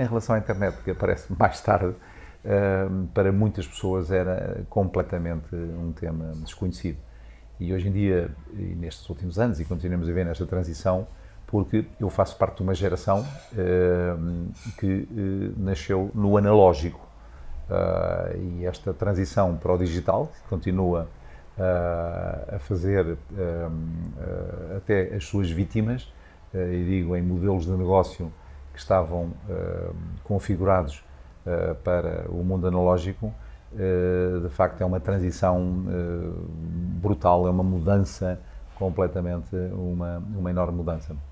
Em relação à internet, que aparece mais tarde, ehm, para muitas pessoas era completamente um tema desconhecido. E hoje em dia, e nestes últimos anos, e continuamos a ver nesta transição, porque eu faço parte de uma geração ehm, que eh, nasceu no analógico. Ah, e esta transição para o digital, que continua ah, a fazer ehm, ah, até as suas vítimas, e digo em modelos de negócio estavam uh, configurados uh, para o mundo analógico, eh, de facto é uma transição brutal, é uma mudança completamente, uma, uma enorme mudança.